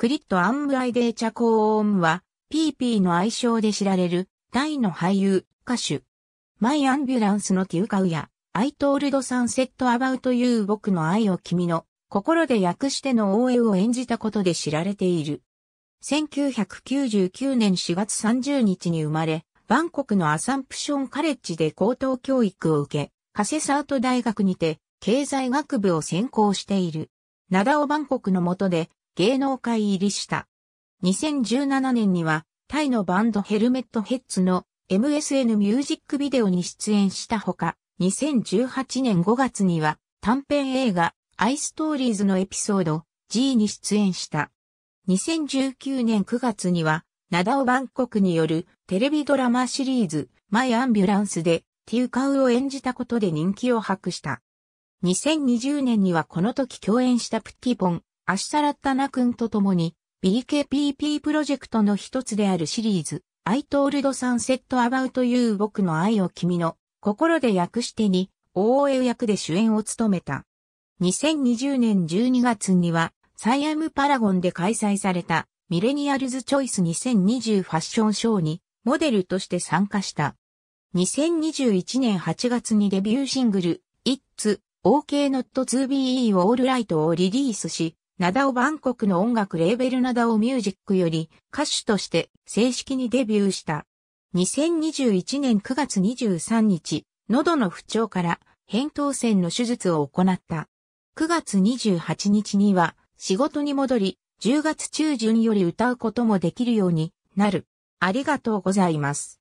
クリット・アンムライデーチャ・コーンは、ピーピーの愛称で知られる、タイの俳優、歌手。マイ・アンビュランスのティウカウや、アイトールド・サンセット・アバウト・ユー僕の愛を君の、心で訳しての応援を演じたことで知られている。1999年4月30日に生まれ、バンコクのアサンプションカレッジで高等教育を受け、カセサート大学にて経済学部を専攻している。ナダオバンコクの下で芸能界入りした。2017年には、タイのバンドヘルメットヘッズの MSN ミュージックビデオに出演したほか、2018年5月には短編映画アイストーリーズのエピソード G に出演した。2019年9月には、ナダオバンコクによるテレビドラマシリーズマイ・アンビュランスでティウカウを演じたことで人気を博した。2020年にはこの時共演したプティポン、アシサラッタナ君と共に BKPP プロジェクトの一つであるシリーズ I told sunset about you 僕の愛を君の心で訳してに OL 役で主演を務めた。2020年12月にはサイアムパラゴンで開催されたミレニアルズチョイス2020ファッションショーにモデルとして参加した。2021年8月にデビューシングル It's OK Not to Be All Right をリリースし、ナダオバンコクの音楽レーベルナダオミュージックより歌手として正式にデビューした。2021年9月23日、喉の不調から扁桃腺の手術を行った。9月28日には仕事に戻り、10月中旬より歌うこともできるようになる。ありがとうございます。